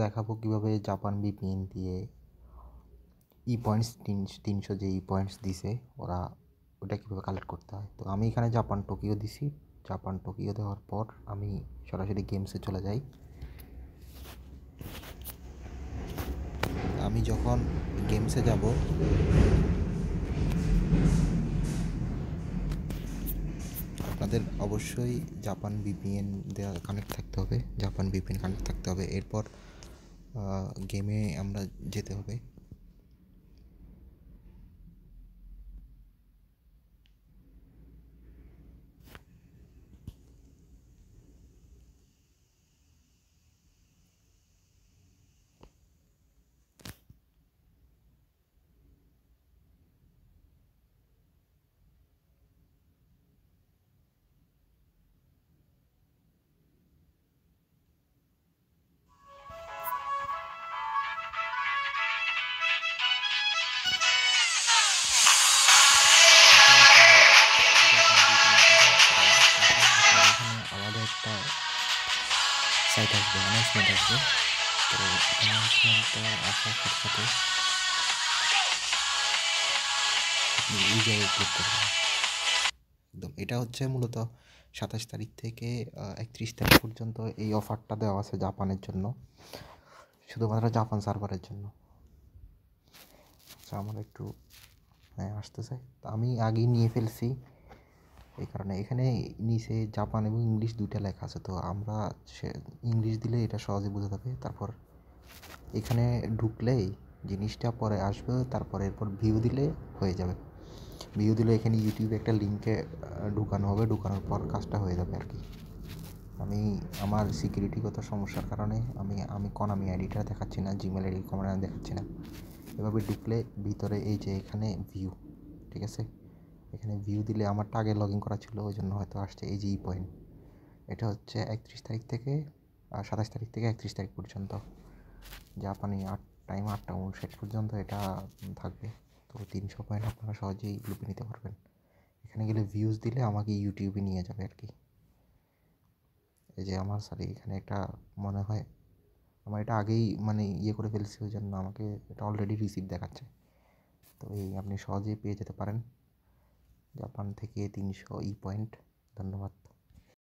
দেখাবো কীভাবে জাপান বিপিএন দিয়ে ই পয়েন্টস তিনশো যে ই পয়েন্টস দিছে ওরা ওটা কীভাবে কালেক্ট করতে হয় তো আমি এখানে জাপান টোকিও দিছি জাপান টোকিও দেওয়ার পর আমি সরাসরি গেমসে চলে যাই আমি যখন গেমসে যাব আমাদের অবশ্যই জাপান বিপিএন দেওয়া কানেক্ট থাকতে হবে জাপান বিপিএন কানেক্ট থাকতে হবে এরপর গেমে আমরা যেতে হবে ওয়েবসাইট আসবে অ্যানাউন্সমেন্ট আসবে তো অ্যানাউন্সমেন্টটা আসার সাথে সাথে আপনি এই জায়গায় ক্লিক করবেন একদম এটা হচ্ছে মূলত সাতাশ তারিখ থেকে একত্রিশ তারিখ পর্যন্ত এই অফারটা দেওয়া আছে জাপানের জন্য শুধুমাত্র জাপান সার্ভারের জন্য আচ্ছা, আমার একটু হ্যাঁ আসতে চাই আমি আগেই নিয়ে ফেলছি এই কারণে এখানে নিচে জাপান এবং ইংলিশ দুইটা লেখা আছে তো আমরা সে ইংলিশ দিলে এটা সহজে বোঝা যাবে তারপর এখানে ঢুকলেই জিনিসটা পরে আসবে তারপর এরপর ভিউ দিলে হয়ে যাবে ভিউ দিলে এখানে ইউটিউবে একটা লিঙ্কে ঢুকানো হবে ঢুকানোর পর কাজটা হয়ে যাবে আর কি আমি আমার সিকিউরিটিগত সমস্যার কারণে আমি আমি কনামি আইডিটা দেখাচ্ছি না জিমেল আইডি কমান দেখাচ্ছি না এভাবে ঢুকলে ভিতরে এই যে এখানে ভিউ ঠিক আছে এখানে ভিউ দিলে আমারটা আগে লগ ইন করা ছিল ওই জন্য হয়তো আসছে এই যে ই পয়েন্ট এটা হচ্ছে একত্রিশ তারিখ থেকে আর সাতাশ তারিখ থেকে একত্রিশ তারিখ পর্যন্ত জাপানি আট টাইম আটটা উনষাট পর্যন্ত এটা থাকবে তো তিনশো পয়েন্ট আপনারা সহজেই লুপে নিতে পারবেন এখানে গেলে ভিউজ দিলে আমাকে ইউটিউবে নিয়ে যাবে আর কি এই যে আমার সরি এখানে একটা মনে হয় আমার এটা আগেই মানে ইয়ে করে ফেলছি ওই জন্য আমাকে এটা অলরেডি রিসিভ দেখাচ্ছে তো এই আপনি সহজেই পেয়ে যেতে পারেন জাপান থেকে তিনশো ই পয়েন্ট ধন্যবাদ